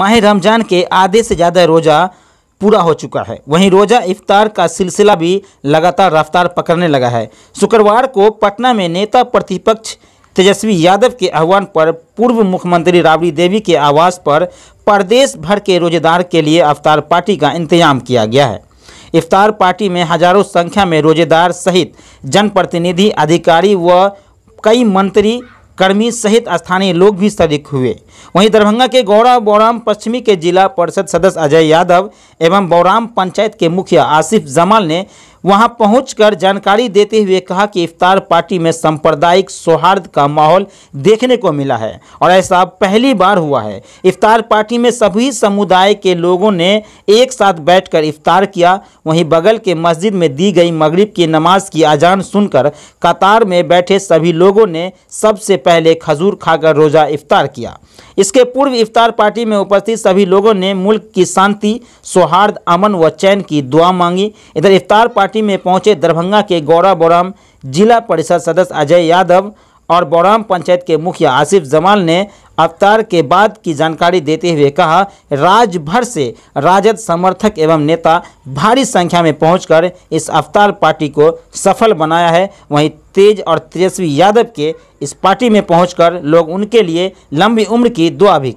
माह रमज़ान के आधे से ज़्यादा रोज़ा पूरा हो चुका है वहीं रोज़ा इफ्तार का सिलसिला भी लगातार रफ्तार पकड़ने लगा है शुक्रवार को पटना में नेता प्रतिपक्ष तेजस्वी यादव के आह्वान पर पूर्व मुख्यमंत्री राबड़ी देवी के आवास पर प्रदेश भर के रोजेदार के लिए अवतार पार्टी का इंतजाम किया गया है इफ्तार पार्टी में हजारों संख्या में रोजेदार सहित जनप्रतिनिधि अधिकारी व कई मंत्री कर्मी सहित स्थानीय लोग भी शरीक हुए वहीं दरभंगा के गौरा बौराम पश्चिमी के जिला परिषद सदस्य अजय यादव एवं बौराम पंचायत के मुखिया आसिफ जमाल ने वहां पहुंचकर जानकारी देते हुए कहा कि इफ्तार पार्टी में सांप्रदायिक सौहार्द का माहौल देखने को मिला है और ऐसा पहली बार हुआ है इफ्तार पार्टी में सभी समुदाय के लोगों ने एक साथ बैठकर इफ्तार किया वहीं बगल के मस्जिद में दी गई मगरिब की नमाज की अजान सुनकर कतार में बैठे सभी लोगों ने सबसे पहले खजूर खाकर रोज़ा इफ्तार किया इसके पूर्व इफ्तार पार्टी में उपस्थित सभी लोगों ने मुल्क की शांति सौहार्द अमन व चैन की दुआ मांगी इधर इफ्तार पार्टी पार्टी में पहुंचे दरभंगा के गौरा बोराम जिला परिषद सदस्य अजय यादव और बोराम पंचायत के मुखिया आसिफ जमाल ने अवतार के बाद की जानकारी देते हुए कहा राज्य भर से राजद समर्थक एवं नेता भारी संख्या में पहुंचकर इस अवतार पार्टी को सफल बनाया है वहीं तेज और तेजस्वी यादव के इस पार्टी में पहुंचकर लोग उनके लिए लंबी उम्र की दुआ भी